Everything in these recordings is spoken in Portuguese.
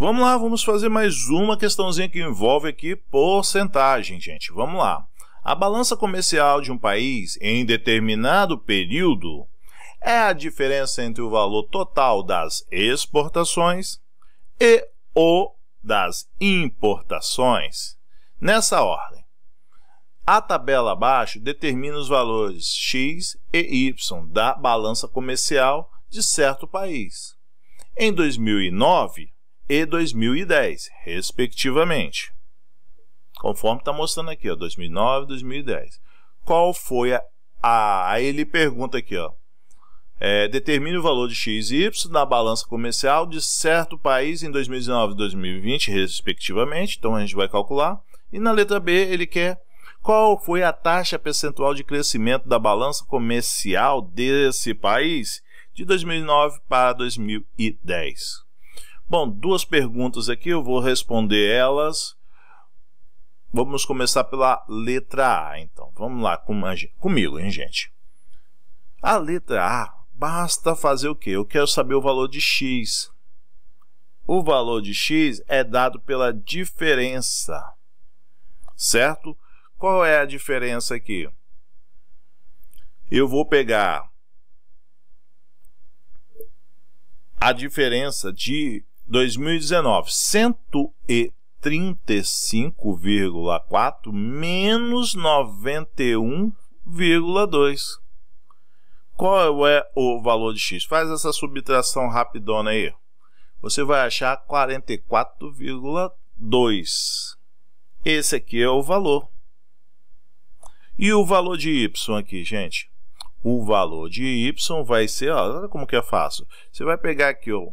Vamos lá, vamos fazer mais uma questãozinha que envolve aqui porcentagem, gente. Vamos lá. A balança comercial de um país em determinado período é a diferença entre o valor total das exportações e o das importações. Nessa ordem, a tabela abaixo determina os valores X e Y da balança comercial de certo país. Em 2009, e 2010, respectivamente. Conforme está mostrando aqui, ó, 2009 2010. Qual foi a, Ah, Aí ele pergunta aqui, ó. É, determine o valor de x e y na balança comercial de certo país em 2019 e 2020, respectivamente. Então a gente vai calcular. E na letra B ele quer qual foi a taxa percentual de crescimento da balança comercial desse país de 2009 para 2010. Bom, duas perguntas aqui, eu vou responder elas. Vamos começar pela letra A, então. Vamos lá com, comigo, hein, gente? A letra A, basta fazer o quê? Eu quero saber o valor de x. O valor de x é dado pela diferença, certo? Qual é a diferença aqui? Eu vou pegar a diferença de 2019, 135,4 menos 91,2. Qual é, é o valor de x? Faz essa subtração rapidona aí. Você vai achar 44,2. Esse aqui é o valor. E o valor de y aqui, gente? O valor de y vai ser, olha como que é fácil. Você vai pegar aqui ó,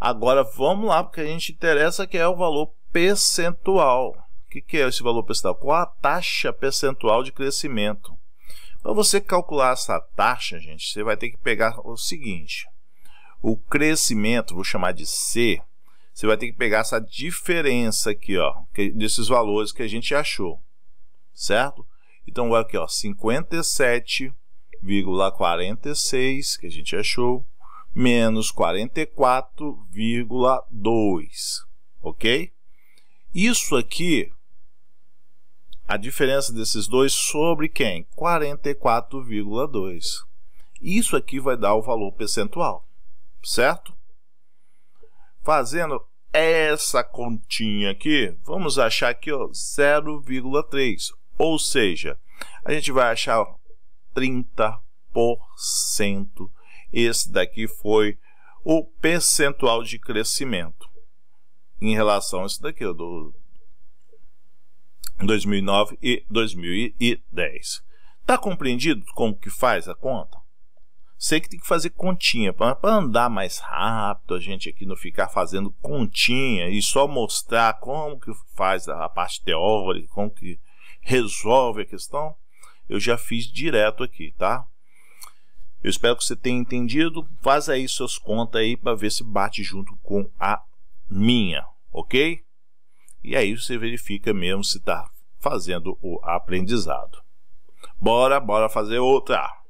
Agora vamos lá, porque a gente interessa que é o valor percentual. O que, é esse valor percentual? Qual a taxa percentual de crescimento? Para você calcular essa taxa, gente, você vai ter que pegar o seguinte: o crescimento, vou chamar de C, você vai ter que pegar essa diferença aqui, ó, desses valores que a gente achou, certo? Então aqui, ó, 57,46 que a gente achou menos 44,2, ok? Isso aqui, a diferença desses dois sobre quem? 44,2. Isso aqui vai dar o valor percentual, certo? Fazendo essa continha aqui, vamos achar aqui 0,3, ou seja, a gente vai achar 30% esse daqui foi o percentual de crescimento em relação a esse daqui, do 2009 e 2010. Tá compreendido como que faz a conta? Sei que tem que fazer continha para andar mais rápido, a gente aqui não ficar fazendo continha e só mostrar como que faz a parte teórica, como que resolve a questão. Eu já fiz direto aqui, tá? Eu espero que você tenha entendido. Faz aí suas contas aí para ver se bate junto com a minha, ok? E aí você verifica mesmo se está fazendo o aprendizado. Bora, bora fazer outra!